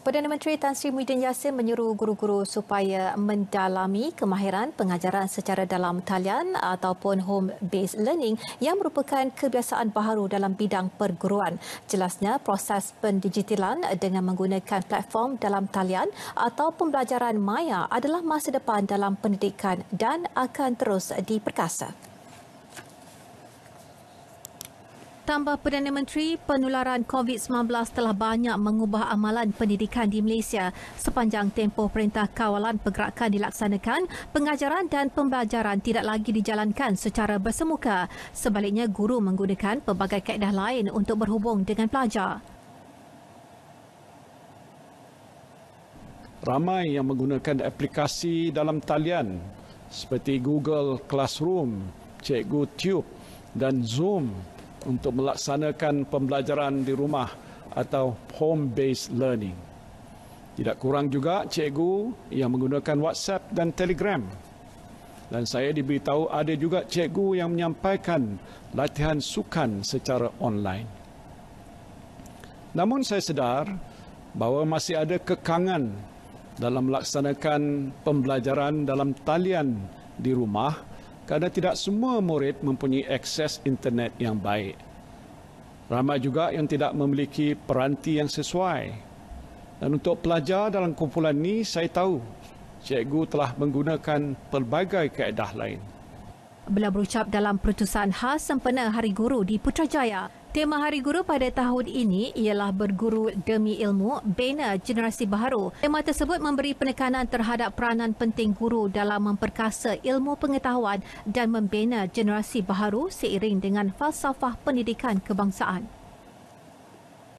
Perdana Menteri Tan Sri Muhyiddin Yassin menyuruh guru-guru supaya mendalami kemahiran pengajaran secara dalam talian ataupun home-based learning yang merupakan kebiasaan baharu dalam bidang perguruan. Jelasnya, proses pendigitalan dengan menggunakan platform dalam talian atau pembelajaran maya adalah masa depan dalam pendidikan dan akan terus diperkasa. tambah Perdana Menteri, penularan COVID-19 telah banyak mengubah amalan pendidikan di Malaysia. Sepanjang tempoh Perintah Kawalan Pergerakan dilaksanakan, pengajaran dan pembelajaran tidak lagi dijalankan secara bersemuka. Sebaliknya, guru menggunakan pelbagai kaedah lain untuk berhubung dengan pelajar. Ramai yang menggunakan aplikasi dalam talian seperti Google Classroom, Cikgu Tube dan Zoom untuk melaksanakan pembelajaran di rumah atau home-based learning. Tidak kurang juga cikgu yang menggunakan WhatsApp dan Telegram. Dan saya diberitahu ada juga cikgu yang menyampaikan latihan sukan secara online. Namun saya sedar bahawa masih ada kekangan dalam melaksanakan pembelajaran dalam talian di rumah kerana tidak semua murid mempunyai akses internet yang baik. Ramai juga yang tidak memiliki peranti yang sesuai. Dan untuk pelajar dalam kumpulan ini, saya tahu cikgu telah menggunakan pelbagai kaedah lain beliau berucap dalam peratusan khas sempena Hari Guru di Putrajaya. Tema Hari Guru pada tahun ini ialah berguru demi ilmu bina generasi baru. Tema tersebut memberi penekanan terhadap peranan penting guru dalam memperkasa ilmu pengetahuan dan membina generasi baru seiring dengan falsafah pendidikan kebangsaan.